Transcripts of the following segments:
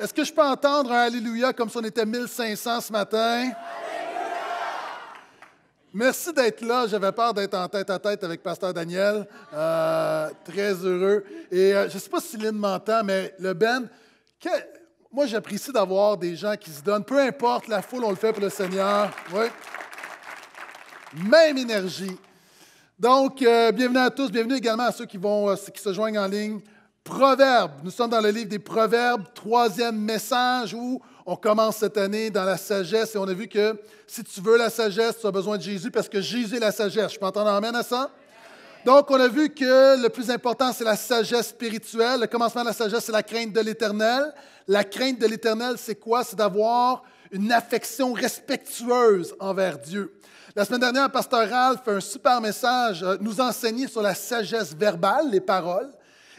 Est-ce que je peux entendre un Alléluia comme si on était 1500 ce matin? Alléluia! Merci d'être là. J'avais peur d'être en tête à tête avec Pasteur Daniel. Euh, très heureux. Et euh, je ne sais pas si Lynn m'entend, mais le Ben, moi j'apprécie d'avoir des gens qui se donnent. Peu importe la foule, on le fait pour le Seigneur. Oui. Même énergie. Donc, euh, bienvenue à tous, bienvenue également à ceux qui, vont, qui se joignent en ligne Proverbes. Nous sommes dans le livre des Proverbes, troisième message où on commence cette année dans la sagesse et on a vu que si tu veux la sagesse, tu as besoin de Jésus parce que Jésus est la sagesse. Je peux entendre amène à ça? Donc, on a vu que le plus important, c'est la sagesse spirituelle. Le commencement de la sagesse, c'est la crainte de l'Éternel. La crainte de l'Éternel, c'est quoi? C'est d'avoir une affection respectueuse envers Dieu. La semaine dernière, Pasteur Ralph fait un super message, euh, nous enseignait sur la sagesse verbale, les paroles.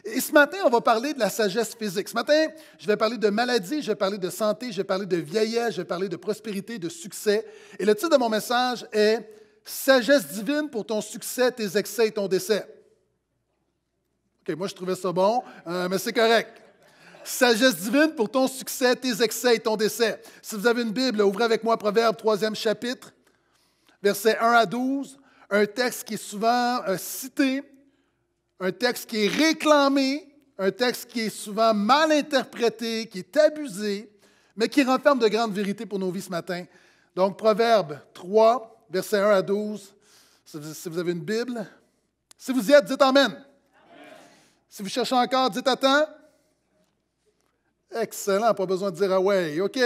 Et ce matin, on va parler de la sagesse physique. Ce matin, je vais parler de maladie, je vais parler de santé, je vais parler de vieillesse, je vais parler de prospérité, de succès. Et le titre de mon message est Sagesse divine pour ton succès, tes excès et ton décès. OK, moi je trouvais ça bon, euh, mais c'est correct. Sagesse divine pour ton succès, tes excès et ton décès. Si vous avez une Bible, ouvrez avec moi Proverbe 3e chapitre, versets 1 à 12, un texte qui est souvent euh, cité, un texte qui est réclamé, un texte qui est souvent mal interprété, qui est abusé, mais qui renferme de grandes vérités pour nos vies ce matin. Donc, Proverbe 3, versets 1 à 12, si vous avez une Bible. Si vous y êtes, dites Amen. Si vous cherchez encore, dites Attends. Excellent, pas besoin de dire ouais, OK.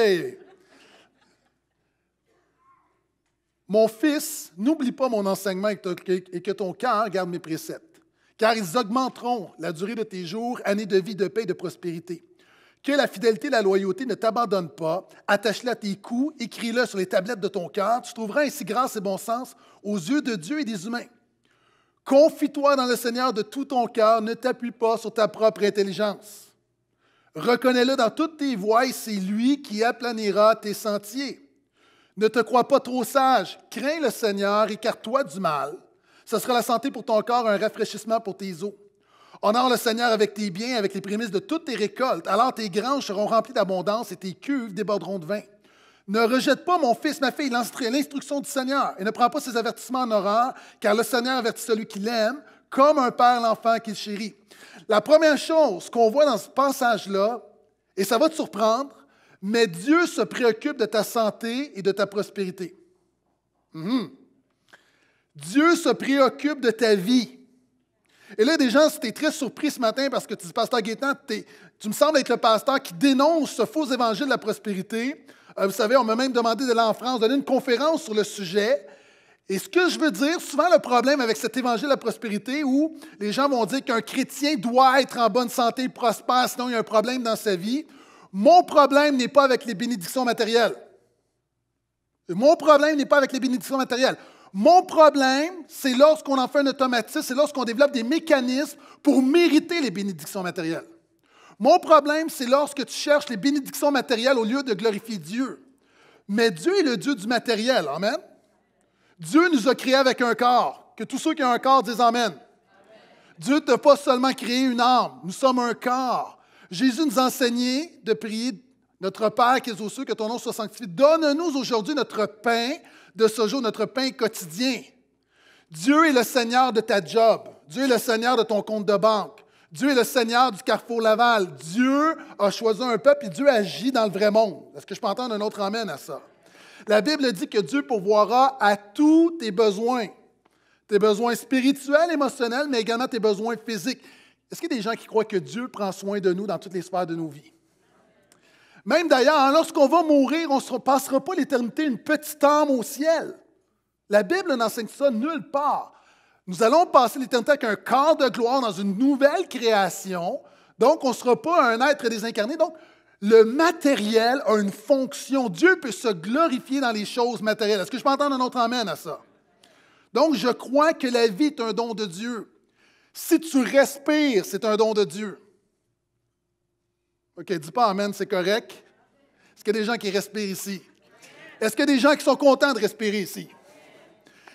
Mon fils, n'oublie pas mon enseignement et que ton cœur garde mes préceptes car ils augmenteront la durée de tes jours, années de vie, de paix et de prospérité. Que la fidélité et la loyauté ne t'abandonnent pas, attache-la à tes coups, écris les sur les tablettes de ton cœur, tu trouveras ainsi grâce et bon sens aux yeux de Dieu et des humains. Confie-toi dans le Seigneur de tout ton cœur, ne t'appuie pas sur ta propre intelligence. Reconnais-le dans toutes tes voies, c'est lui qui aplanira tes sentiers. Ne te crois pas trop sage, crains le Seigneur, écarte-toi du mal. Ce sera la santé pour ton corps, un rafraîchissement pour tes os. Honore le Seigneur avec tes biens, avec les prémices de toutes tes récoltes. Alors tes granges seront remplies d'abondance et tes cuves déborderont de vin. Ne rejette pas mon fils, ma fille, l'instruction du Seigneur et ne prends pas ses avertissements en horreur, car le Seigneur avertit celui qui l'aime, comme un père l'enfant qu'il chérit. La première chose qu'on voit dans ce passage-là, et ça va te surprendre, mais Dieu se préoccupe de ta santé et de ta prospérité. Mhm. Dieu se préoccupe de ta vie. Et là, des gens, c'était très surpris ce matin parce que tu dis, Pasteur Gaétan, tu me sembles être le pasteur qui dénonce ce faux évangile de la prospérité. Euh, vous savez, on m'a même demandé d'aller en France, donner une conférence sur le sujet. Et ce que je veux dire, souvent le problème avec cet évangile de la prospérité où les gens vont dire qu'un chrétien doit être en bonne santé, prospère, sinon il y a un problème dans sa vie. Mon problème n'est pas avec les bénédictions matérielles. Mon problème n'est pas avec les bénédictions matérielles. Mon problème, c'est lorsqu'on en fait un automatisme, c'est lorsqu'on développe des mécanismes pour mériter les bénédictions matérielles. Mon problème, c'est lorsque tu cherches les bénédictions matérielles au lieu de glorifier Dieu. Mais Dieu est le Dieu du matériel. Amen. Dieu nous a créés avec un corps. Que tous ceux qui ont un corps disent Amen. Dieu Dieu t'a pas seulement créé une âme. Nous sommes un corps. Jésus nous a enseigné de prier notre Père qui es aux cieux, que ton nom soit sanctifié. Donne-nous aujourd'hui notre pain de ce jour, notre pain quotidien. Dieu est le Seigneur de ta job. Dieu est le Seigneur de ton compte de banque. Dieu est le Seigneur du Carrefour Laval. Dieu a choisi un peuple et Dieu agit dans le vrai monde. Est-ce que je peux entendre un autre amène à ça? La Bible dit que Dieu pourvoira à tous tes besoins. Tes besoins spirituels, émotionnels, mais également tes besoins physiques. Est-ce qu'il y a des gens qui croient que Dieu prend soin de nous dans toutes les sphères de nos vies? Même d'ailleurs, lorsqu'on va mourir, on ne passera pas l'éternité une petite âme au ciel. La Bible n'enseigne ça nulle part. Nous allons passer l'éternité avec un corps de gloire dans une nouvelle création. Donc, on ne sera pas un être désincarné. Donc, le matériel a une fonction. Dieu peut se glorifier dans les choses matérielles. Est-ce que je peux entendre un autre amène à ça? Donc, je crois que la vie est un don de Dieu. Si tu respires, c'est un don de Dieu. OK, dis pas Amen, c'est correct. Est-ce qu'il y a des gens qui respirent ici? Est-ce qu'il y a des gens qui sont contents de respirer ici?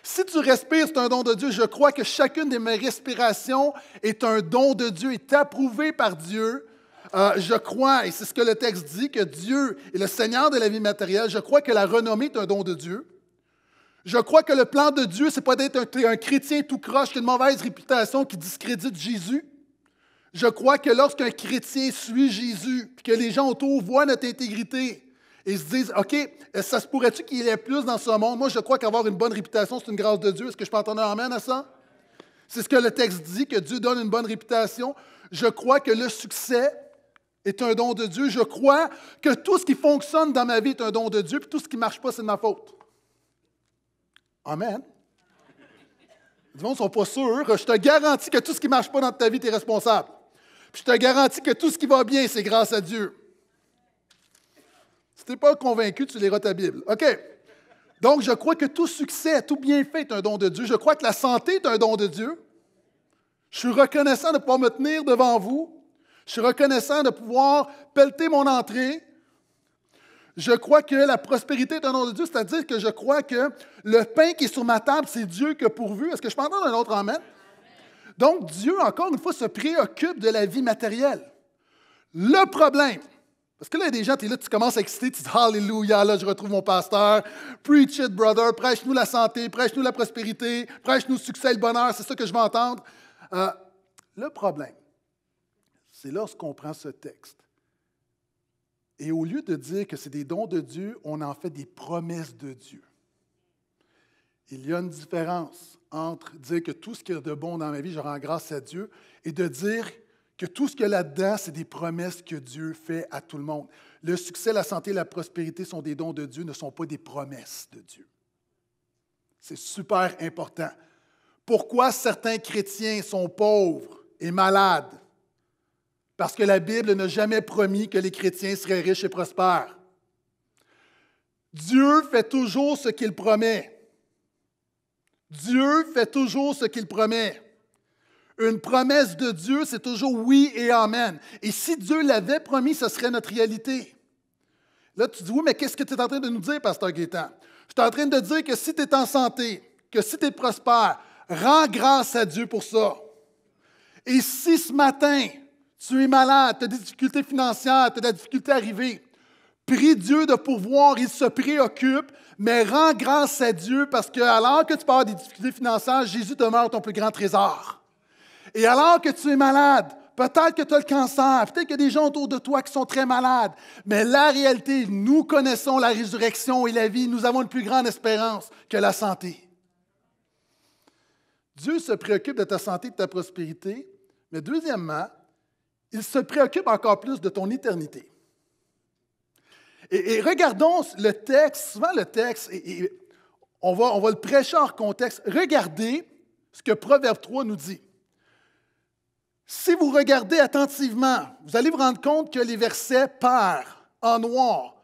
Si tu respires, c'est un don de Dieu. Je crois que chacune de mes respirations est un don de Dieu, est approuvé par Dieu. Euh, je crois, et c'est ce que le texte dit, que Dieu est le Seigneur de la vie matérielle. Je crois que la renommée est un don de Dieu. Je crois que le plan de Dieu, c'est pas d'être un, un, chrétien tout croche qui a une mauvaise réputation, qui discrédite Jésus. Je crois que lorsqu'un chrétien suit Jésus, puis que les gens autour voient notre intégrité, et se disent, OK, euh, ça se pourrait-tu qu'il ait plus dans ce monde? Moi, je crois qu'avoir une bonne réputation, c'est une grâce de Dieu. Est-ce que je peux entendre un amen à ça? C'est ce que le texte dit, que Dieu donne une bonne réputation. Je crois que le succès est un don de Dieu. Je crois que tout ce qui fonctionne dans ma vie est un don de Dieu, puis tout ce qui ne marche pas, c'est de ma faute. Amen. Les gens ne sont pas sûrs. Je te garantis que tout ce qui ne marche pas dans ta vie, tu es responsable je te garantis que tout ce qui va bien, c'est grâce à Dieu. Si tu n'es pas convaincu, tu liras ta Bible. OK. Donc, je crois que tout succès, tout bienfait est un don de Dieu. Je crois que la santé est un don de Dieu. Je suis reconnaissant de pouvoir me tenir devant vous. Je suis reconnaissant de pouvoir pelleter mon entrée. Je crois que la prospérité est un don de Dieu, c'est-à-dire que je crois que le pain qui est sur ma table, c'est Dieu qui a pourvu. Est-ce que je peux entendre un autre Amen? Donc Dieu, encore une fois, se préoccupe de la vie matérielle. Le problème, parce que là, il y a des gens, tu là, tu commences à exciter, tu dis Alléluia, là, je retrouve mon pasteur. Preach it, brother, prêche-nous la santé, prêche-nous la prospérité, prêche-nous le succès et le bonheur, c'est ça que je veux entendre. Euh, le problème, c'est lorsqu'on prend ce texte et au lieu de dire que c'est des dons de Dieu, on en fait des promesses de Dieu. Il y a une différence entre dire que tout ce qui est de bon dans ma vie, je rends grâce à Dieu, et de dire que tout ce qu'il y a là-dedans, c'est des promesses que Dieu fait à tout le monde. Le succès, la santé, la prospérité sont des dons de Dieu, ne sont pas des promesses de Dieu. C'est super important. Pourquoi certains chrétiens sont pauvres et malades? Parce que la Bible n'a jamais promis que les chrétiens seraient riches et prospères. Dieu fait toujours ce qu'il promet. Dieu fait toujours ce qu'il promet. Une promesse de Dieu, c'est toujours oui et amen. Et si Dieu l'avait promis, ce serait notre réalité. Là, tu dis, oui, mais qu'est-ce que tu es en train de nous dire, Pasteur Gaétan? Je suis en train de dire que si tu es en santé, que si tu es prospère, rends grâce à Dieu pour ça. Et si ce matin, tu es malade, tu as des difficultés financières, tu as de la difficulté à arriver, prie Dieu de pouvoir, il se préoccupe, mais rends grâce à Dieu parce que alors que tu parles des difficultés financières, Jésus demeure ton plus grand trésor. Et alors que tu es malade, peut-être que tu as le cancer, peut-être qu'il y a des gens autour de toi qui sont très malades, mais la réalité, nous connaissons la résurrection et la vie, nous avons une plus grande espérance que la santé. Dieu se préoccupe de ta santé et de ta prospérité, mais deuxièmement, il se préoccupe encore plus de ton éternité. Et, regardons le texte, souvent le texte, et, on, va, on va le prêcher en contexte. Regardez ce que Proverbe 3 nous dit. Si vous regardez attentivement, vous allez vous rendre compte que les versets pairs, en noir,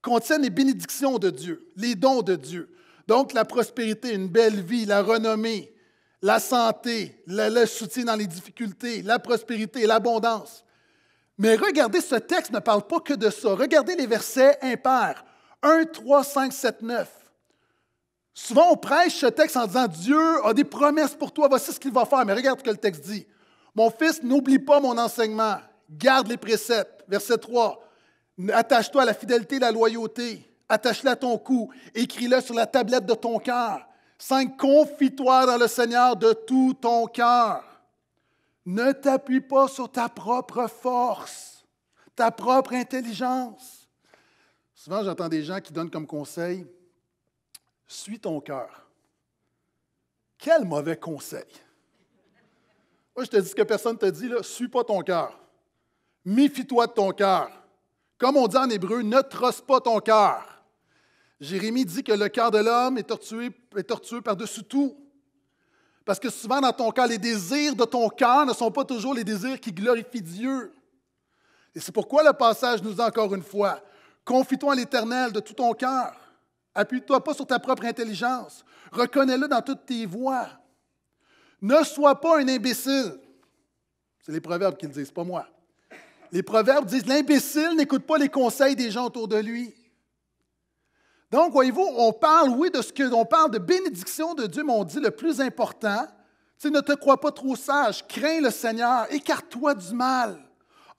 contiennent les bénédictions de Dieu, les dons de Dieu. Donc la prospérité, une belle vie, la renommée, la santé, le soutien dans les difficultés, la prospérité, l'abondance. Mais regardez, ce texte ne parle pas que de ça. Regardez les versets impairs. 1, 3, 5, 7, 9. Souvent, on prêche ce texte en disant Dieu a des promesses pour toi, voici ce qu'il va faire. Mais regarde ce que le texte dit. Mon fils, n'oublie pas mon enseignement. Garde les préceptes. Verset 3. Attache-toi à la fidélité et la loyauté. Attache-la à ton cou. Écris-le sur la tablette de ton cœur. 5. Confie-toi dans le Seigneur de tout ton cœur. Ne t'appuie pas sur ta propre force, ta propre intelligence. Souvent, j'entends des gens qui donnent comme conseil Suis ton cœur. Quel mauvais conseil! Moi, je te dis ce que personne ne te dit suis pas ton cœur. Méfie-toi de ton cœur. Comme on dit en hébreu, ne trosse pas ton cœur. Jérémie dit que le cœur de l'homme est tortué, est tortueux par-dessus tout. Parce que souvent dans ton cœur, les désirs de ton cœur ne sont pas toujours les désirs qui glorifient Dieu. Et c'est pourquoi le passage nous dit encore une fois, confie-toi à l'Éternel de tout ton cœur. Appuie-toi pas sur ta propre intelligence. Reconnais-le dans toutes tes voies. Ne sois pas un imbécile. C'est les proverbes qui le disent, pas moi. Les proverbes disent, l'imbécile n'écoute pas les conseils des gens autour de lui. Donc, voyez-vous, on parle, oui, de ce que on parle de bénédiction de Dieu, mais on dit le plus important, c'est ne te crois pas trop sage, crains le Seigneur, écarte-toi du mal,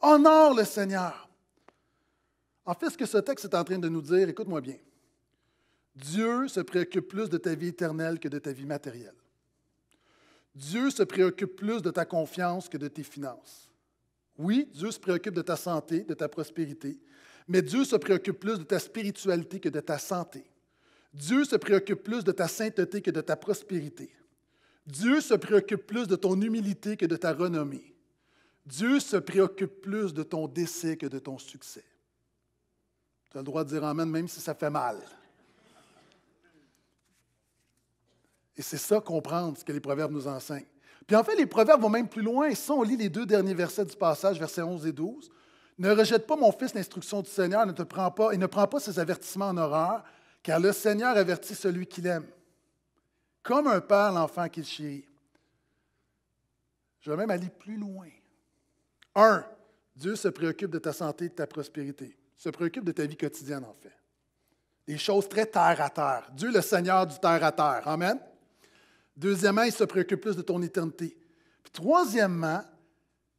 honore le Seigneur. En fait, ce que ce texte est en train de nous dire, écoute-moi bien, Dieu se préoccupe plus de ta vie éternelle que de ta vie matérielle. Dieu se préoccupe plus de ta confiance que de tes finances. Oui, Dieu se préoccupe de ta santé, de ta prospérité, mais Dieu se préoccupe plus de ta spiritualité que de ta santé. Dieu se préoccupe plus de ta sainteté que de ta prospérité. Dieu se préoccupe plus de ton humilité que de ta renommée. Dieu se préoccupe plus de ton décès que de ton succès. Tu as le droit de dire Amen, même si ça fait mal. Et c'est ça, comprendre ce que les proverbes nous enseignent. Puis en fait, les proverbes vont même plus loin. Et si on lit les deux derniers versets du passage, versets 11 et 12, ne rejette pas mon fils l'instruction du Seigneur, ne te prends pas, et ne prend pas ses avertissements en horreur, car le Seigneur avertit celui qu'il aime. Comme un père l'enfant qu'il chérit. Je vais même aller plus loin. Un, Dieu se préoccupe de ta santé et de ta prospérité. Il se préoccupe de ta vie quotidienne, en fait. Des choses très terre à terre. Dieu, le Seigneur du terre à terre. Amen. Deuxièmement, il se préoccupe plus de ton éternité. troisièmement,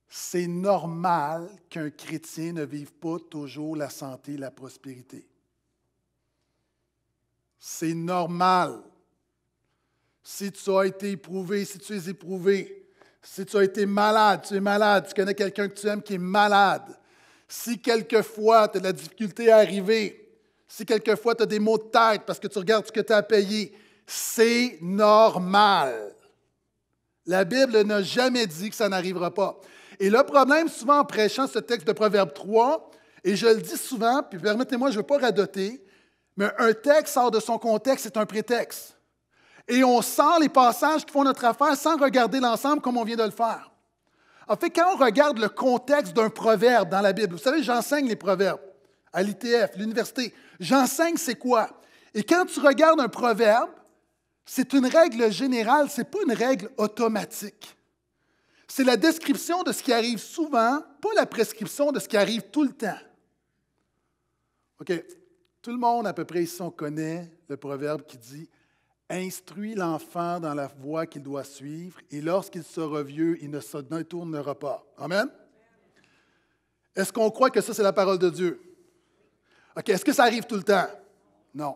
c'est normal qu'un chrétien ne vive pas toujours la santé et la prospérité. C'est normal. Si tu as été éprouvé, si tu es éprouvé, si tu as été malade, tu es malade, tu connais quelqu'un que tu aimes qui est malade, si quelquefois tu as de la difficulté à arriver, si quelquefois tu as des maux de tête parce que tu regardes ce que tu as payé, c'est normal. La Bible n'a jamais dit que ça n'arrivera pas. Et le problème, souvent, en prêchant ce texte de Proverbe 3, et je le dis souvent, puis permettez-moi, je ne veux pas radoter, mais un texte sort de son contexte c'est un prétexte. Et on sort les passages qui font notre affaire sans regarder l'ensemble comme on vient de le faire. En fait, quand on regarde le contexte d'un proverbe dans la Bible, vous savez, j'enseigne les proverbes à l'ITF, l'université. J'enseigne c'est quoi? Et quand tu regardes un proverbe, c'est une règle générale, ce n'est pas une règle automatique. C'est la description de ce qui arrive souvent, pas la prescription de ce qui arrive tout le temps. OK, tout le monde à peu près ici, on connaît le proverbe qui dit Instruis l'enfant dans la voie qu'il doit suivre, et lorsqu'il sera vieux, il ne se détournera pas. Amen? Est-ce qu'on croit que ça, c'est la parole de Dieu? OK, est-ce que ça arrive tout le temps? Non.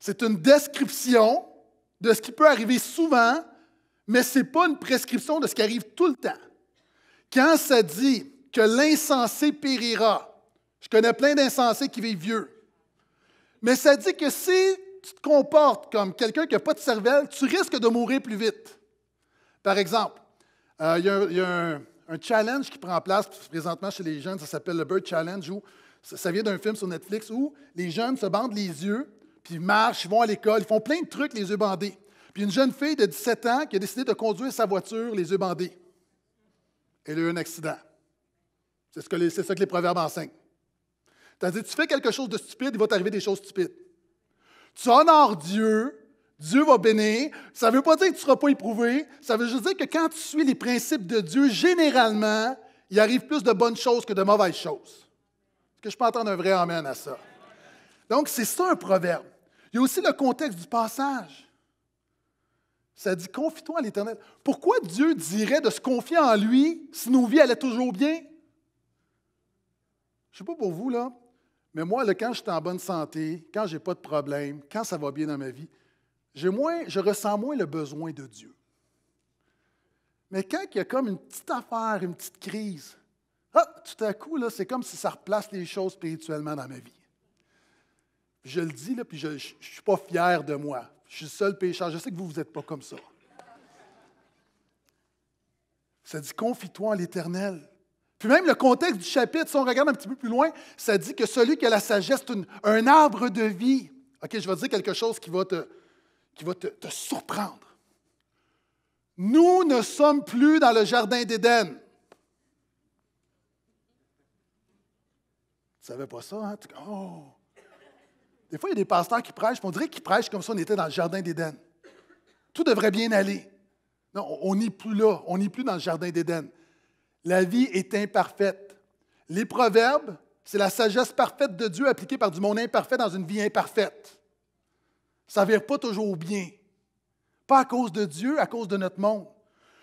C'est une description de ce qui peut arriver souvent, mais ce n'est pas une prescription de ce qui arrive tout le temps. Quand ça dit que l'insensé périra, je connais plein d'insensés qui vivent vieux, mais ça dit que si tu te comportes comme quelqu'un qui n'a pas de cervelle, tu risques de mourir plus vite. Par exemple, euh, il y a, un, challenge qui prend place présentement chez les jeunes, ça s'appelle le Bird Challenge, où ça vient d'un film sur Netflix où les jeunes se bandent les yeux, puis marchent, vont à l'école, ils font plein de trucs les yeux bandés. Puis une jeune fille de 17 ans qui a décidé de conduire sa voiture les yeux bandés. Elle a eu un accident. C'est ce que les, ça que les proverbes enseignent. à dit tu fais quelque chose de stupide, il va t'arriver des choses stupides. Tu honores Dieu, Dieu va bénir. Ça ne veut pas dire que tu ne seras pas éprouvé. Ça veut juste dire que quand tu suis les principes de Dieu, généralement, il arrive plus de bonnes choses que de mauvaises choses. Est-ce que je peux entendre un vrai amen à ça? Donc, c'est ça un proverbe. Il y a aussi le contexte du passage. Ça dit confie-toi à l'Éternel. Pourquoi Dieu dirait de se confier en lui si nos vies allaient toujours bien? Je ne sais pas pour vous, là, mais moi, quand je suis en bonne santé, quand je n'ai pas de problème, quand ça va bien dans ma vie, moins, je ressens moins le besoin de Dieu. Mais quand il y a comme une petite affaire, une petite crise, ah, tout à coup, c'est comme si ça replace les choses spirituellement dans ma vie. Je le dis, là, puis je ne suis pas fier de moi. Je suis le seul pécheur. Je sais que vous, vous n'êtes pas comme ça. Ça dit Confie-toi à l'Éternel. Puis même le contexte du chapitre, si on regarde un petit peu plus loin, ça dit que celui qui a la sagesse est un arbre de vie. OK, je vais dire quelque chose qui va te, qui va te, surprendre. Nous ne sommes plus dans le jardin d'Éden. Tu ne savais pas ça, hein? Oh! Des fois, il y a des pasteurs qui prêchent, on dirait qu'ils prêchent comme si on était dans le jardin d'Éden. Tout devrait bien aller. Non, on n'est plus là, on n'est plus dans le jardin d'Éden. La vie est imparfaite. Les proverbes, c'est la sagesse parfaite de Dieu appliquée par du monde imparfait dans une vie imparfaite. Ça ne vire pas toujours bien. Pas à cause de Dieu, à cause de notre monde.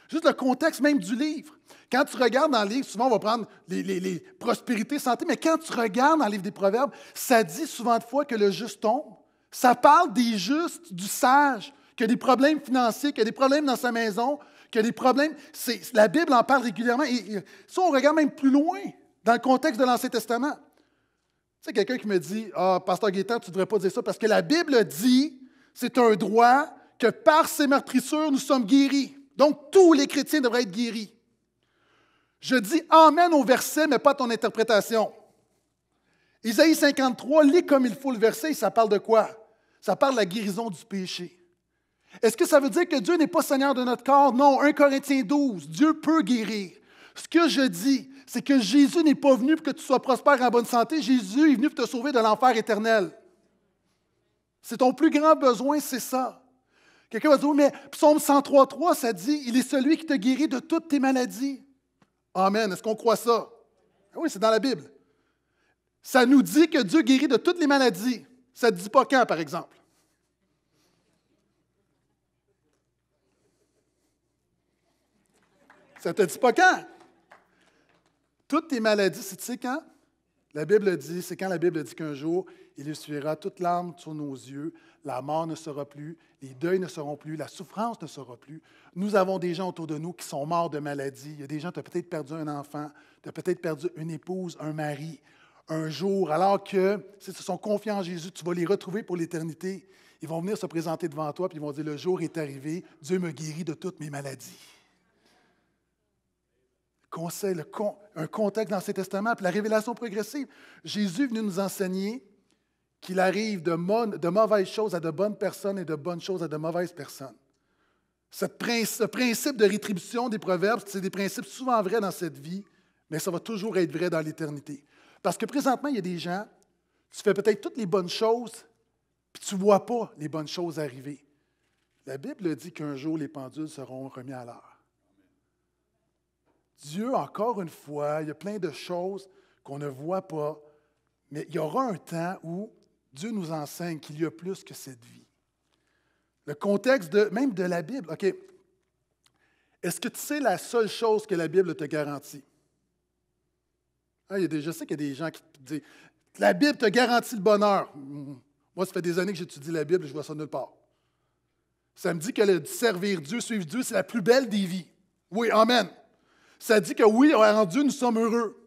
Juste le contexte même du livre. Quand tu regardes dans le livre, souvent on va prendre les, prospérités, santé, mais quand tu regardes dans le livre des Proverbes, ça dit souvent de fois que le juste tombe. Ça parle des justes, du sage, y a des problèmes financiers, y a des problèmes dans sa maison, y a des problèmes. La Bible en parle régulièrement. Et, on regarde même plus loin dans le contexte de l'Ancien Testament. Tu sais, quelqu'un qui me dit Ah, Pasteur Gaétan, tu ne devrais pas dire ça, parce que la Bible dit c'est un droit que par ses meurtrissures, nous sommes guéris. Donc, tous les chrétiens devraient être guéris. Je dis Amen au verset, mais pas à ton interprétation. Isaïe 53, lis comme il faut le verset, ça parle de quoi? Ça parle de la guérison du péché. Est-ce que ça veut dire que Dieu n'est pas Seigneur de notre corps? Non, 1 Corinthiens 12, Dieu peut guérir. Ce que je dis, c'est que Jésus n'est pas venu pour que tu sois prospère en bonne santé. Jésus est venu pour te sauver de l'enfer éternel. C'est ton plus grand besoin, c'est ça. Quelqu'un va dire, mais psaume 103.3, ça dit, il est celui qui te guérit de toutes tes maladies. Amen. Est-ce qu'on croit ça? Ah oui, c'est dans la Bible. Ça nous dit que Dieu guérit de toutes les maladies. Ça ne dit pas quand, par exemple. Ça ne te dit pas quand. Toutes tes maladies, c'est tu sais quand? La Bible dit, c'est quand la Bible dit qu'un jour, il essuiera toute l'âme sur nos yeux, la mort ne sera plus, les deuils ne seront plus, la souffrance ne sera plus. Nous avons des gens autour de nous qui sont morts de maladie. Il y a des gens, qui ont peut-être perdu un enfant, qui ont peut-être perdu une épouse, un mari, un jour, alors que si se sont confiants en Jésus, tu vas les retrouver pour l'éternité. Ils vont venir se présenter devant toi, puis ils vont dire, le jour est arrivé, Dieu me guérit de toutes mes maladies. Conseil, un contexte dans cet testament. puis la révélation progressive. Jésus est venu nous enseigner qu'il arrive de, mauvaises choses à de bonnes personnes et de bonnes choses à de mauvaises personnes. Ce, principe de rétribution des proverbes, c'est des principes souvent vrais dans cette vie, mais ça va toujours être vrai dans l'éternité. Parce que présentement, il y a des gens, tu fais peut-être toutes les bonnes choses, puis tu ne vois pas les bonnes choses arriver. La Bible dit qu'un jour, les pendules seront remis à l'heure. Dieu, encore une fois, il y a plein de choses qu'on ne voit pas, mais il y aura un temps où Dieu nous enseigne qu'il y a plus que cette vie. Le contexte même de la Bible. OK. Est-ce que tu sais la seule chose que la Bible te garantit? Ah, je sais qu'il y a des gens qui disent La Bible te garantit le bonheur. Hmm. Moi, ça fait des années que j'étudie la Bible et je vois ça nulle part. Ça me dit que servir Dieu, suivre Dieu, c'est la plus belle des vies. Oui, Amen. Ça dit que oui, en Dieu, nous sommes heureux.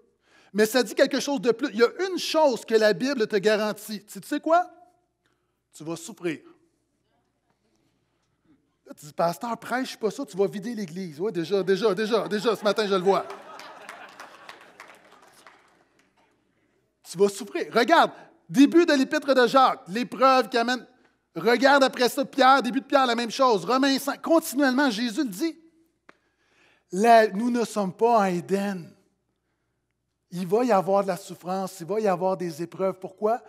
Mais ça dit quelque chose de plus. Il y a une chose que la Bible te garantit. Tu sais, tu sais quoi? Tu vas souffrir. Là, tu dis, pasteur, prêche pas ça, tu vas vider l'Église. Oui, déjà, déjà, déjà, déjà, ce matin, je le vois. tu vas souffrir. Regarde, début de l'épître de Jacques, l'épreuve qui amène. Regarde après ça, Pierre, début de Pierre, la même chose. Romains continuellement, Jésus dit. nous ne sommes pas à Éden. Il va y avoir de la souffrance, il va y avoir des épreuves. Pourquoi?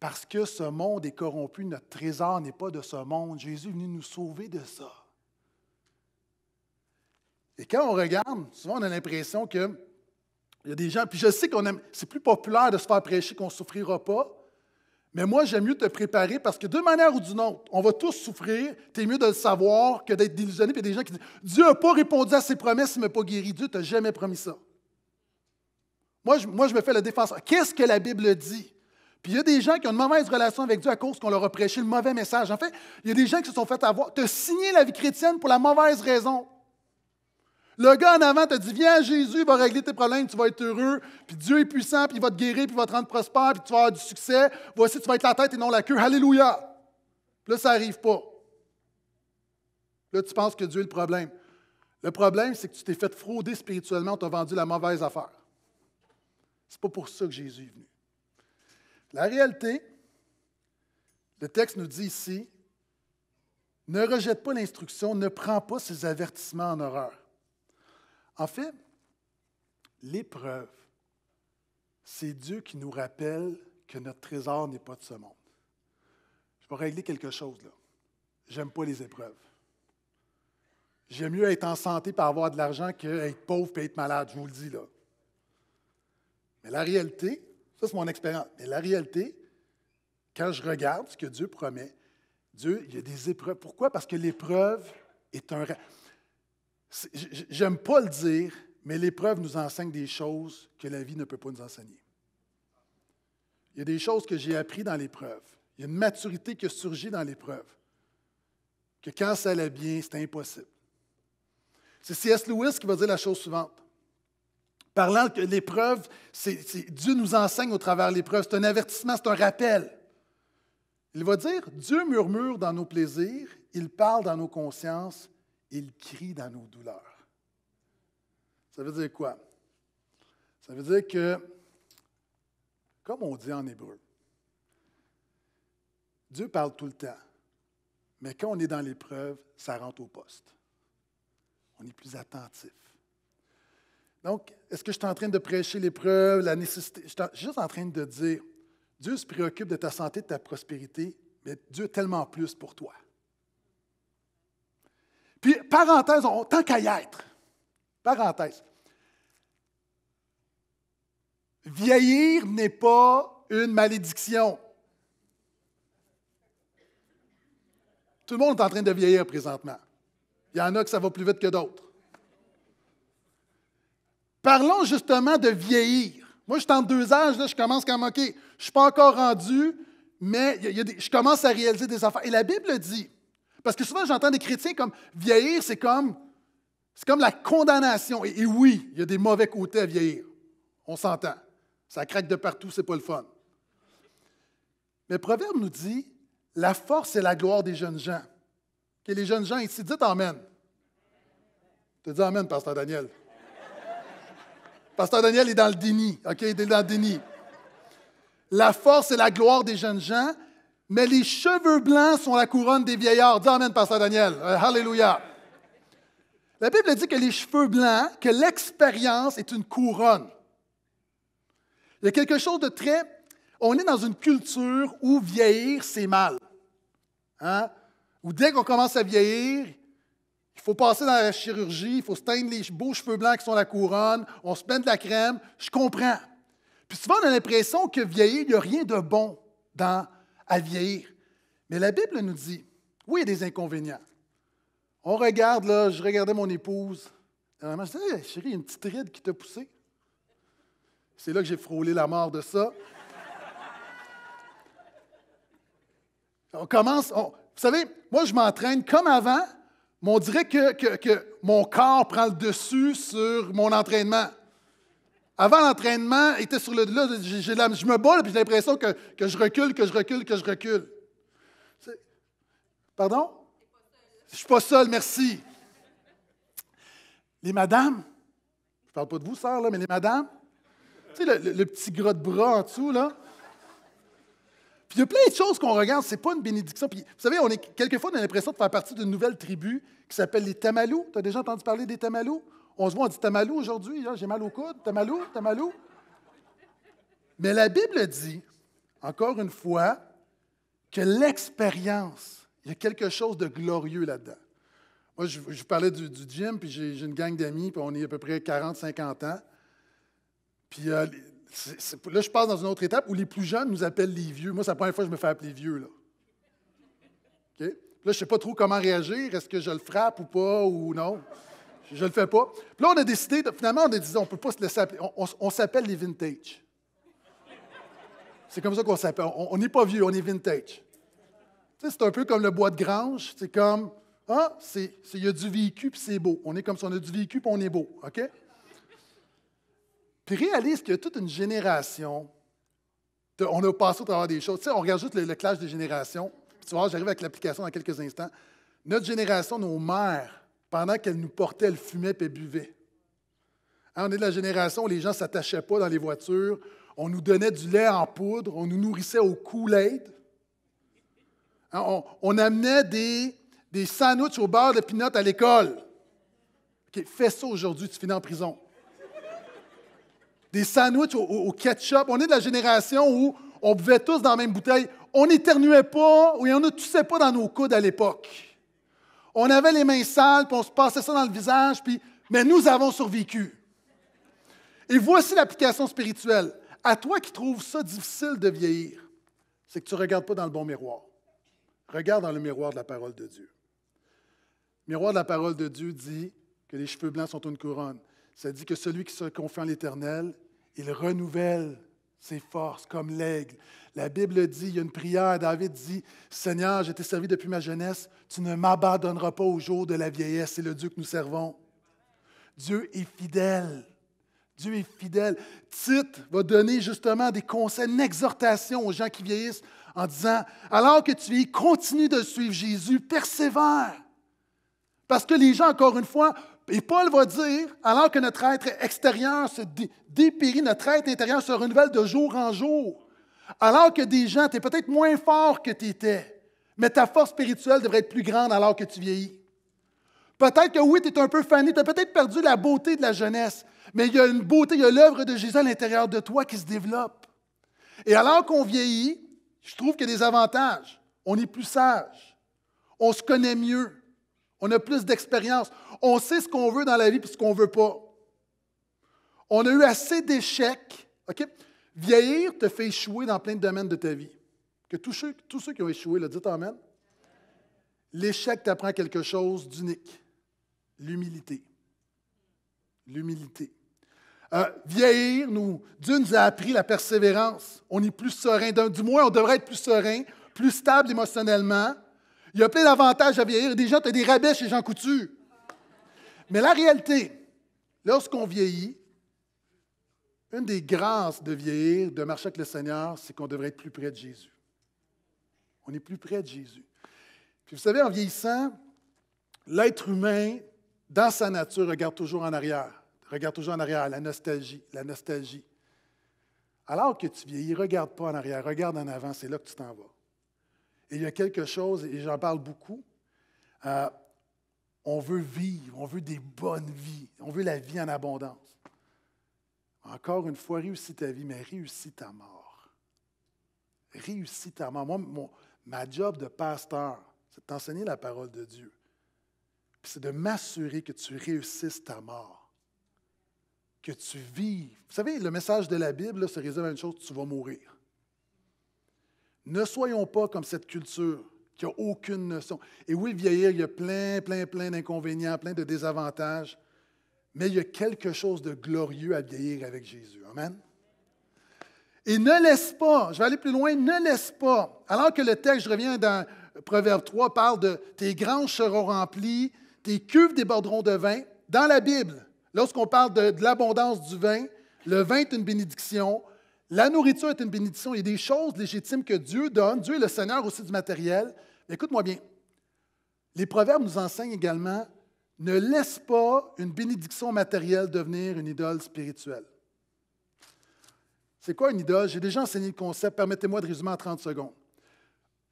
Parce que ce monde est corrompu, notre trésor n'est pas de ce monde. Jésus est venu nous sauver de ça. Et quand on regarde, souvent on a l'impression que il y a des gens, puis je sais qu'on aime, c'est plus populaire de se faire prêcher qu'on ne souffrira pas, mais moi j'aime mieux te préparer parce que de manière ou d'une autre, on va tous souffrir. tu es mieux de le savoir que d'être délusionné. Puis il y a des gens qui disent Dieu n'a pas répondu à ses promesses, il ne m'a pas guéri. Dieu t'a jamais promis ça. Moi je, me fais le défenseur. Qu'est-ce que la Bible dit? Puis il y a des gens qui ont une mauvaise relation avec Dieu à cause qu'on leur a prêché le mauvais message. En fait, il y a des gens qui se sont fait avoir. Tu as signé la vie chrétienne pour la mauvaise raison. Le gars en avant te dit Viens à Jésus, il va régler tes problèmes, tu vas être heureux, puis Dieu est puissant, puis il va te guérir, puis il va te rendre prospère, puis tu vas avoir du succès. Voici, tu vas être la tête et non la queue. Alléluia là, ça n'arrive pas. Là, tu penses que Dieu est le problème. Le problème, c'est que tu t'es fait frauder spirituellement, on t'a vendu la mauvaise affaire n'est pas pour ça que Jésus est venu. La réalité, le texte nous dit ici, ne rejette pas l'instruction, ne prends pas ses avertissements en horreur. En fait, l'épreuve, c'est Dieu qui nous rappelle que notre trésor n'est pas de ce monde. Je vais régler quelque chose là. J'aime pas les épreuves. J'aime mieux être en santé par avoir de l'argent qu'être pauvre et être malade, je vous le dis là. Mais la réalité, ça c'est mon expérience, mais la réalité, quand je regarde ce que Dieu promet, Dieu, il y a des épreuves. Pourquoi? Parce que l'épreuve est un... J'aime pas le dire, mais l'épreuve nous enseigne des choses que la vie ne peut pas nous enseigner. Il y a des choses que j'ai apprises dans l'épreuve. Il y a une maturité qui surgit dans l'épreuve. Que quand ça allait bien, c'était impossible. C'est C.S. Lewis qui va dire la chose suivante parlant que l'épreuve, c'est, Dieu nous enseigne au travers de l'épreuve. C'est un avertissement, c'est un rappel. Il va dire, Dieu murmure dans nos plaisirs, il parle dans nos consciences, il crie dans nos douleurs. Ça veut dire quoi? Ça veut dire que, comme on dit en hébreu, Dieu parle tout le temps, mais quand on est dans l'épreuve, ça rentre au poste. On est plus attentif donc, est-ce que je suis en train de prêcher l'épreuve, la nécessité? Je suis juste en train de dire, Dieu se préoccupe de ta santé, de ta prospérité, mais Dieu a tellement plus pour toi. Puis, parenthèse, tant qu'à y être, parenthèse, vieillir n'est pas une malédiction. Tout le monde est en train de vieillir présentement. Il y en a que ça va plus vite que d'autres. Parlons justement de vieillir. Moi, je suis en deux âges, je commence comme, OK, je ne suis pas encore rendu, mais je commence à réaliser des affaires. Et la Bible dit, parce que souvent j'entends des chrétiens comme vieillir, c'est comme, c'est comme la condamnation. Et, oui, il y a des mauvais côtés à vieillir. On s'entend. Ça craque de partout, c'est pas le fun. Mais Proverbe nous dit la force et la gloire des jeunes gens. Que les jeunes gens ici, dites Amen. Tu dis Amen, Pasteur Daniel. Pasteur Daniel est dans le déni, OK? Il est dans le déni. La force et la gloire des jeunes gens, mais les cheveux blancs sont la couronne des vieillards. Dis Amen, Pasteur Daniel. Euh, hallelujah. Alléluia. La Bible dit que les cheveux blancs, que l'expérience est une couronne. Il y a quelque chose de très. On est dans une culture où vieillir, c'est mal. Hein? Où dès qu'on commence à vieillir, faut passer dans la chirurgie, il faut se teindre les beaux cheveux blancs qui sont la couronne, on se met de la crème, je comprends. Puis souvent, on a l'impression que vieillir, il n'y a rien de bon dans, à vieillir. Mais la Bible nous dit, oui, il y a des inconvénients. On regarde, là, je regardais mon épouse. je disais, chérie, il y a une petite ride qui t'a poussé. C'est là que j'ai frôlé la mort de ça. on commence, vous savez, moi, je m'entraîne comme avant, on dirait que, mon corps prend le dessus sur mon entraînement. Avant l'entraînement, était sur le là, je me bats, puis j'ai l'impression que, je recule, que je recule, que je recule. Pardon? Je suis pas seul, merci. Les madames, je parle pas de vous, sœur, là, mais les madames, tu sais, le, le, petit gras de bras en dessous, là, il y a plein de choses qu'on regarde, c'est pas une bénédiction. vous savez, on est quelquefois on a l'impression de faire partie d'une nouvelle tribu qui s'appelle les Tamalous. Tu as déjà entendu parler des Tamalous? On se voit, on dit Tamalou aujourd'hui, hein, j'ai mal au coude, Tamalou, Tamalou. Mais la Bible dit, encore une fois, que l'expérience, il y a quelque chose de glorieux là-dedans. Moi, je, parlais du, gym, puis j'ai une gang d'amis, puis on est à peu près 40-50 ans. Puis a... Euh, là, je passe dans une autre étape où les plus jeunes nous appellent les vieux. Moi, c'est la première fois que je me fais appeler vieux. Là, là je ne sais pas trop comment réagir. Est-ce que je le frappe ou pas ou non? Je ne le fais pas. Puis là, on a décidé, finalement, on a dit, on ne peut pas se laisser appeler. On, s'appelle les vintage. C'est comme ça qu'on s'appelle. On n'est pas vieux, on est vintage. c'est un peu comme le bois de grange. C'est comme, ah, il y a du véhicule, puis c'est beau. On est comme si on a du véhicule, puis on est beau. OK? Puis réalise qu'il y a toute une génération, on a passé au travers des choses. Tu sais, on regarde juste le, clash des générations. Tu tu vois, j'arrive avec l'application dans quelques instants. Notre génération, nos mères, pendant qu'elles nous portaient, elles fumaient et buvaient. Hein, on est de la génération où les gens ne s'attachaient pas dans les voitures. On nous donnait du lait en poudre. On nous nourrissait au Kool-Aid. Hein, on, amenait des, des sandwichs au beurre de pinot à l'école. Okay, fais ça aujourd'hui, tu finis en prison des sandwichs au, ketchup. On est de la génération où on buvait tous dans la même bouteille. On n'éternuait pas ou on ne toussait pas dans nos coudes à l'époque. On avait les mains sales, puis on se passait ça dans le visage, puis, mais nous avons survécu. Et voici l'application spirituelle. À toi qui trouves ça difficile de vieillir, c'est que tu ne regardes pas dans le bon miroir. Regarde dans le miroir de la parole de Dieu. Le miroir de la parole de Dieu dit que les cheveux blancs sont une couronne ça dit que celui qui se confie en l'Éternel, il renouvelle ses forces comme l'aigle. La Bible dit, il y a une prière, David dit, Seigneur, je t'ai servi depuis ma jeunesse, tu ne m'abandonneras pas au jour de la vieillesse. C'est le Dieu que nous servons. Dieu est fidèle. Dieu est fidèle. Tite va donner justement des conseils, une exhortation aux gens qui vieillissent en disant, alors que tu es, continue de suivre Jésus, persévère. Parce que les gens, encore une fois, et Paul va dire, alors que notre être extérieur se dépérit, notre être intérieur se renouvelle de jour en jour. Alors que des gens, tu es peut-être moins fort que tu étais, mais ta force spirituelle devrait être plus grande alors que tu vieillis. Peut-être que oui, tu es un peu fané, tu as peut-être perdu la beauté de la jeunesse, mais il y a une beauté, il y a l'œuvre de Jésus à l'intérieur de toi qui se développe. Et alors qu'on vieillit, je trouve qu'il y a des avantages. On est plus sage, on se connaît mieux, on a plus d'expérience. On sait ce qu'on veut dans la vie et ce qu'on ne veut pas. On a eu assez d'échecs. OK? Vieillir te fait échouer dans plein de domaines de ta vie. Que tous ceux, qui ont échoué, le dites Amen. L'échec t'apprend quelque chose d'unique. L'humilité. L'humilité. Euh, vieillir, nous, Dieu nous a appris la persévérance. On est plus serein. Du moins, on devrait être plus serein, plus stable émotionnellement, il y a plein d'avantages à vieillir. Déjà, tu as des rabais chez Jean Coutu. Mais la réalité, lorsqu'on vieillit, une des grâces de vieillir, de marcher avec le Seigneur, c'est qu'on devrait être plus près de Jésus. On est plus près de Jésus. Puis vous savez, en vieillissant, l'être humain, dans sa nature, regarde toujours en arrière. Regarde toujours en arrière, la nostalgie, la nostalgie. Alors que tu vieillis, regarde pas en arrière, regarde en avant, c'est là que tu t'en vas. Et il y a quelque chose, et j'en parle beaucoup, euh, on veut vivre, on veut des bonnes vies, on veut la vie en abondance. Encore une fois, réussis ta vie, mais réussis ta mort. Réussis ta mort. Moi, mon, ma job de pasteur, c'est de t'enseigner la parole de Dieu. c'est de m'assurer que tu réussisses ta mort, que tu vives. Vous savez, le message de la Bible se résume à une chose, tu vas mourir. Ne soyons pas comme cette culture qui n'a aucune notion. Et oui, vieillir, il y a plein, plein, plein d'inconvénients, plein de désavantages, mais il y a quelque chose de glorieux à vieillir avec Jésus. Amen. Et ne laisse pas, je vais aller plus loin, ne laisse pas, alors que le texte, je reviens dans Proverbe 3, parle de tes granges seront remplies, tes cuves déborderont de vin. Dans la Bible, lorsqu'on parle de l'abondance du vin, le vin est une bénédiction, la nourriture est une bénédiction. Il y a des choses légitimes que Dieu donne. Dieu est le Seigneur aussi du matériel. Écoute-moi bien. Les proverbes nous enseignent également ne laisse pas une bénédiction matérielle devenir une idole spirituelle. C'est quoi une idole? J'ai déjà enseigné le concept. Permettez-moi de résumer en 30 secondes.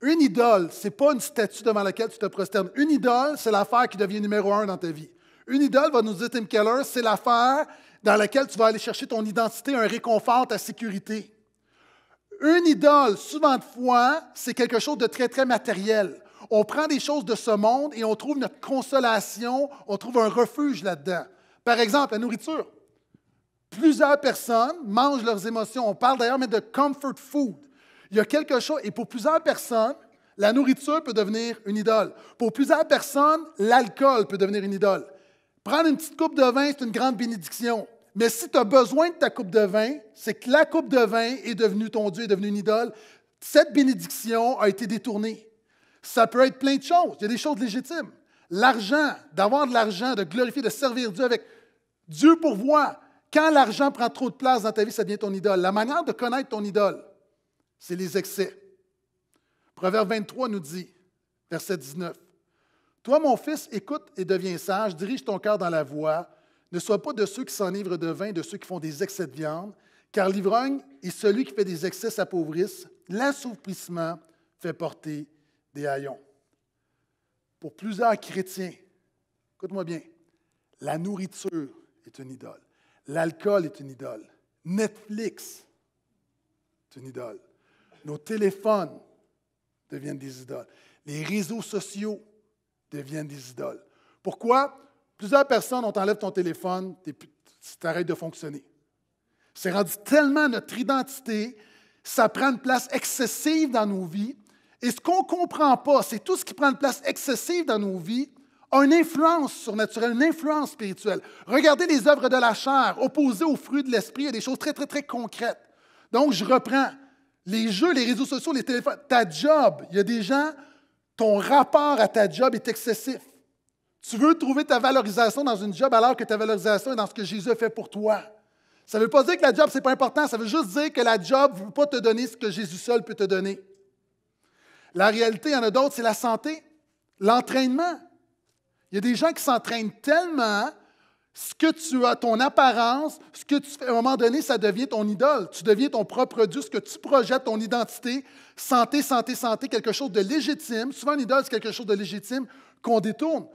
Une idole, ce n'est pas une statue devant laquelle tu te prosternes. Une idole, c'est l'affaire qui devient numéro un dans ta vie. Une idole, va nous dire Tim Keller, c'est l'affaire dans laquelle tu vas aller chercher ton identité, un réconfort, ta sécurité. Une idole, souvent de fois, c'est quelque chose de très, très matériel. On prend des choses de ce monde et on trouve notre consolation, on trouve un refuge là-dedans. Par exemple, la nourriture. Plusieurs personnes mangent leurs émotions. On parle d'ailleurs même de comfort food. Il y a quelque chose, et pour plusieurs personnes, la nourriture peut devenir une idole. Pour plusieurs personnes, l'alcool peut devenir une idole. Prendre une petite coupe de vin, c'est une grande bénédiction. Mais si tu as besoin de ta coupe de vin, c'est que la coupe de vin est devenue ton Dieu, est devenue une idole. Cette bénédiction a été détournée. Ça peut être plein de choses. Il y a des choses légitimes. L'argent, d'avoir de l'argent, de glorifier, de servir Dieu avec Dieu pour voir. Quand l'argent prend trop de place dans ta vie, ça devient ton idole. La manière de connaître ton idole, c'est les excès. Proverbe 23 nous dit, verset 19, Toi, mon fils, écoute et deviens sage, dirige ton cœur dans la voie ne sois pas de ceux qui s'enivrent de vin, de ceux qui font des excès de viande, car l'ivrogne et celui qui fait des excès s'appauvrissent. L'assouplissement fait porter des haillons. Pour plusieurs chrétiens, écoute-moi bien, la nourriture est une idole, l'alcool est une idole, Netflix est une idole, nos téléphones deviennent des idoles, les réseaux sociaux deviennent des idoles. Pourquoi? Plusieurs personnes, on t'enlève ton téléphone, tu arrêtes de fonctionner. C'est rendu tellement notre identité, ça prend une place excessive dans nos vies. Et ce qu'on ne comprend pas, c'est tout ce qui prend une place excessive dans nos vies a une influence surnaturelle, une influence spirituelle. Regardez les œuvres de la chair opposées aux fruits de l'esprit, il y a des choses très, très, très concrètes. Donc, je reprends les jeux, les réseaux sociaux, les téléphones, ta job. Il y a des gens, ton rapport à ta job est excessif. Tu veux trouver ta valorisation dans une job alors que ta valorisation est dans ce que Jésus a fait pour toi. Ça ne veut pas dire que la job, ce n'est pas important. Ça veut juste dire que la job ne veut pas te donner ce que Jésus seul peut te donner. La réalité, il y en a d'autres, c'est la santé, l'entraînement. Il y a des gens qui s'entraînent tellement, ce que tu as, ton apparence, ce que tu fais, à un moment donné, ça devient ton idole. Tu deviens ton propre Dieu, ce que tu projettes, ton identité. Santé, santé, santé, quelque chose de légitime. Souvent, l'idole, c'est quelque chose de légitime qu'on détourne.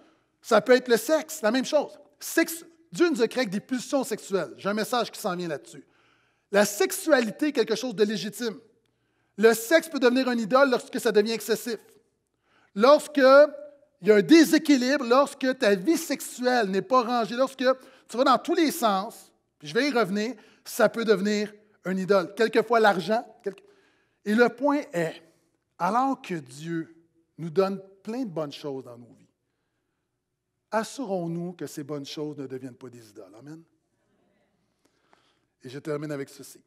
Ça peut être le sexe, la même chose. Sex, Dieu nous a créé avec des pulsions sexuelles. J'ai un message qui s'en vient là-dessus. La sexualité est quelque chose de légitime. Le sexe peut devenir un idole lorsque ça devient excessif. Lorsque il y a un déséquilibre, lorsque ta vie sexuelle n'est pas rangée, lorsque tu vas dans tous les sens, puis je vais y revenir, ça peut devenir un idole. Quelquefois l'argent. Et le point est, alors que Dieu nous donne plein de bonnes choses dans nos Assurons-nous que ces bonnes choses ne deviennent pas des idoles. Amen. Et je termine avec ceci.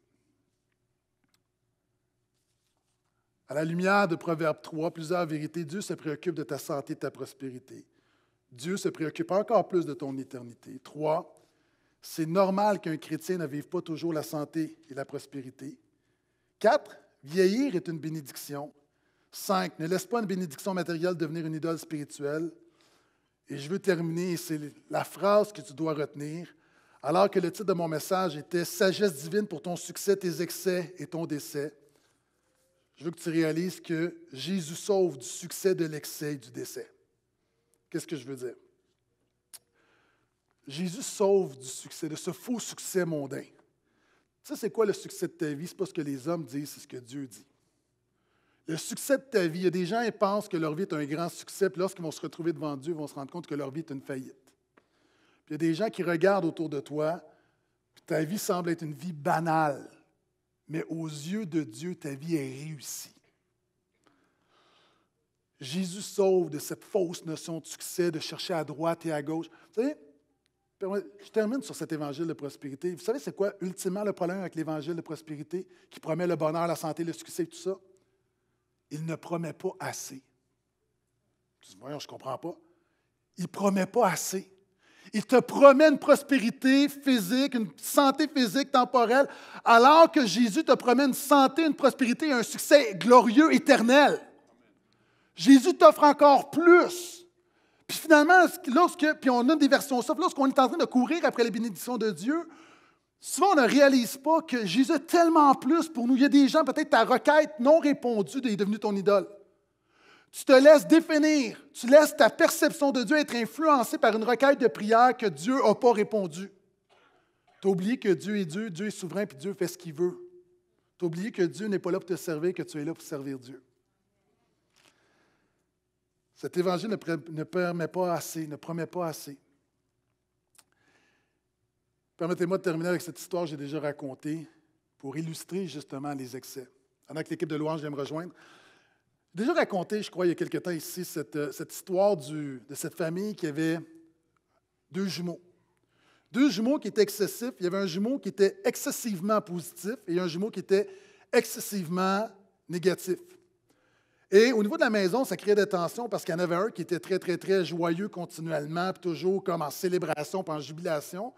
À la lumière de Proverbe 3, plusieurs vérités, Dieu se préoccupe de ta santé et de ta prospérité. Dieu se préoccupe encore plus de ton éternité. 3. C'est normal qu'un chrétien ne vive pas toujours la santé et la prospérité. 4. Vieillir est une bénédiction. 5. Ne laisse pas une bénédiction matérielle devenir une idole spirituelle. Et je veux terminer, c'est la phrase que tu dois retenir, alors que le titre de mon message était Sagesse divine pour ton succès, tes excès et ton décès. Je veux que tu réalises que Jésus sauve du succès, de l'excès et du décès. Qu'est-ce que je veux dire? Jésus sauve du succès, de ce faux succès mondain. Ça, c'est quoi le succès de ta vie? Ce n'est pas ce que les hommes disent, c'est ce que Dieu dit. Le succès de ta vie, il y a des gens, qui pensent que leur vie est un grand succès, puis lorsqu'ils vont se retrouver devant Dieu, ils vont se rendre compte que leur vie est une faillite. Puis il y a des gens qui regardent autour de toi, puis ta vie semble être une vie banale, mais aux yeux de Dieu, ta vie est réussie. Jésus sauve de cette fausse notion de succès, de chercher à droite et à gauche. Vous savez, je termine sur cet évangile de prospérité. Vous savez, c'est quoi ultimement le problème avec l'évangile de prospérité qui promet le bonheur, la santé, le succès et tout ça? il ne promet pas assez. Tu dis, voyons, je ne comprends pas. Il ne promet pas assez. Il te promet une prospérité physique, une santé physique temporelle, alors que Jésus te promet une santé, une prospérité un succès glorieux, éternel. Jésus t'offre encore plus. Puis finalement, lorsque, puis on a des versions soft, lorsqu'on est en train de courir après les bénédictions de Dieu, Souvent, on ne réalise pas que Jésus a tellement plus pour nous. Il y a des gens, peut-être ta requête non répondue est devenue ton idole. Tu te laisses définir, tu laisses ta perception de Dieu être influencée par une requête de prière que Dieu n'a pas répondue. Tu oublies que Dieu est Dieu, Dieu est souverain, puis Dieu fait ce qu'il veut. Tu oublies que Dieu n'est pas là pour te servir, que tu es là pour servir Dieu. Cet évangile ne permet pas assez, ne promet pas assez Permettez-moi de terminer avec cette histoire que j'ai déjà racontée pour illustrer justement les excès. Pendant que l'équipe de louange vient me rejoindre, j'ai déjà raconté, je crois, il y a quelque temps ici, cette, euh, histoire de cette famille qui avait deux jumeaux. Deux jumeaux qui étaient excessifs. Il y avait un jumeau qui était excessivement positif et un jumeau qui était excessivement négatif. Et au niveau de la maison, ça créait des tensions parce qu'il y en avait un qui était très, très, très joyeux continuellement, toujours comme en célébration, puis en jubilation.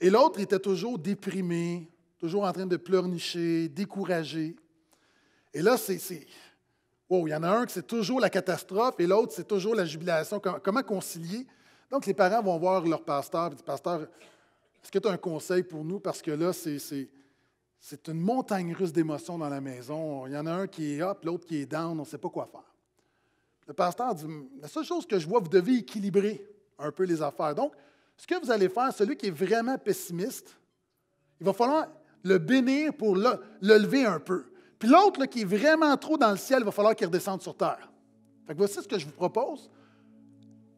Et l'autre était toujours déprimé, toujours en train de pleurnicher, découragé. Et là, c'est. Wow, il y en a un qui c'est toujours la catastrophe et l'autre, c'est toujours la jubilation. Comment concilier? Donc, les parents vont voir leur pasteur et disent Pasteur, est-ce que tu as un conseil pour nous? Parce que là, c'est une montagne russe d'émotions dans la maison. Il y en a un qui est up, l'autre qui est down, on ne sait pas quoi faire. Le pasteur dit La seule chose que je vois, vous devez équilibrer un peu les affaires. Donc, ce que vous allez faire, celui qui est vraiment pessimiste, il va falloir le bénir pour le, lever un peu. Puis l'autre qui est vraiment trop dans le ciel, il va falloir qu'il redescende sur terre. Fait que voici ce que je vous propose.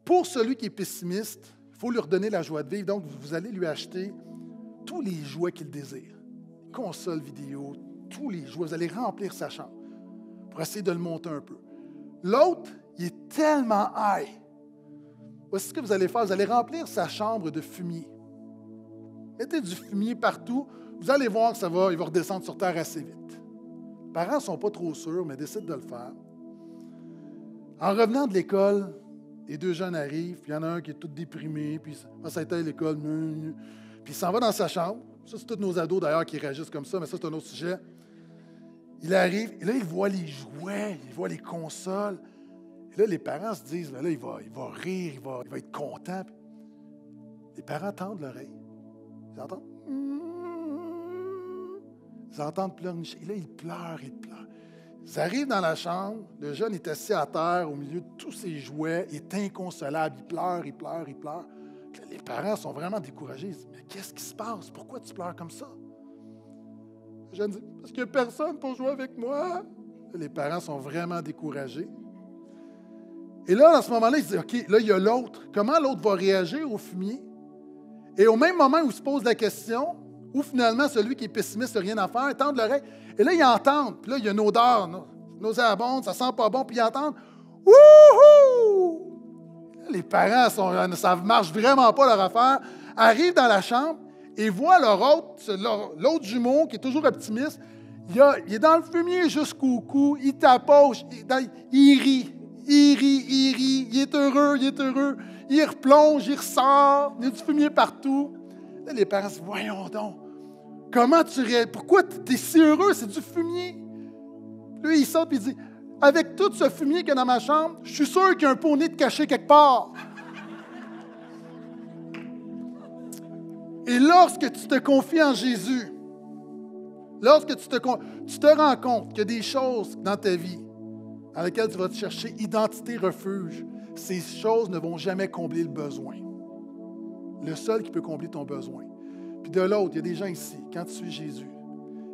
Pour celui qui est pessimiste, il faut lui redonner la joie de vivre. Donc, vous allez lui acheter tous les jouets qu'il désire. Console vidéo, tous les jouets. Vous allez remplir sa chambre pour essayer de le monter un peu. L'autre, il est tellement high Voici ce que vous allez faire. Vous allez remplir sa chambre de fumier. Mettez du fumier partout. Vous allez voir que ça va, il va redescendre sur terre assez vite. Les parents ne sont pas trop sûrs, mais décident de le faire. En revenant de l'école, les deux jeunes arrivent, il y en a un qui est tout déprimé, puis ça a l'école, puis il s'en va dans sa chambre. Ça, c'est tous nos ados d'ailleurs qui réagissent comme ça, mais ça, c'est un autre sujet. Il arrive, et là, il voit les jouets, il voit les consoles. Et là, les parents se disent, là, il, va, il va rire, il va, être content. Les parents tendent l'oreille. Ils entendent. Ils entendent pleurnicher. Et là, ils pleurent, ils pleurent. Ils arrivent dans la chambre. Le jeune est assis à terre au milieu de tous ses jouets. Il est inconsolable. Il pleure, il pleure, il pleure. les parents sont vraiment découragés. Ils disent Mais qu'est-ce qui se passe Pourquoi tu pleures comme ça Le jeune dit Parce qu'il n'y a personne pour jouer avec moi. les parents sont vraiment découragés. Et là, à ce moment-là, il se dit, OK, là, il y a l'autre. Comment l'autre va réagir au fumier? Et au même moment où il se pose la question, où finalement celui qui est pessimiste n'a rien à faire, tend l'oreille. Et là, il entend. Puis là, il y a une odeur nauséabonde, ça sent pas bon, puis il entend. Wouhou! Les parents, euh, ça ne marche vraiment pas leur affaire, arrivent dans la chambre et voient leur autre, l'autre jumeau qui est toujours optimiste. Il, est dans le fumier jusqu'au cou, il tapoche, il, il rit il rit, il rit, il est heureux, il est heureux, il replonge, il ressort, il y a du fumier partout. Là, les parents disent Voyons donc, comment tu réagis? Pourquoi tu es si heureux C'est du fumier. Lui, il sort et il dit Avec tout ce fumier qu'il y a dans ma chambre, je suis sûr qu'il y a un poney de caché quelque part. Et lorsque tu te confies en Jésus, lorsque tu te, tu te rends compte qu'il y a des choses dans ta vie à laquelle tu vas te chercher identité, refuge, ces choses ne vont jamais combler le besoin. Le seul qui peut combler ton besoin. Puis de l'autre, il y a des gens ici, quand tu suis Jésus,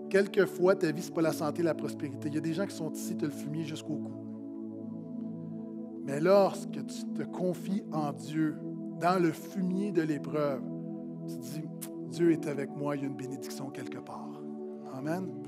quelquefois ta vie, ce n'est pas la santé, la prospérité. Il y a des gens qui sont ici, tu le fumier jusqu'au cou. Mais lorsque tu te confies en Dieu, dans le fumier de l'épreuve, tu te dis, Dieu est avec moi, il y a une bénédiction quelque part. Amen.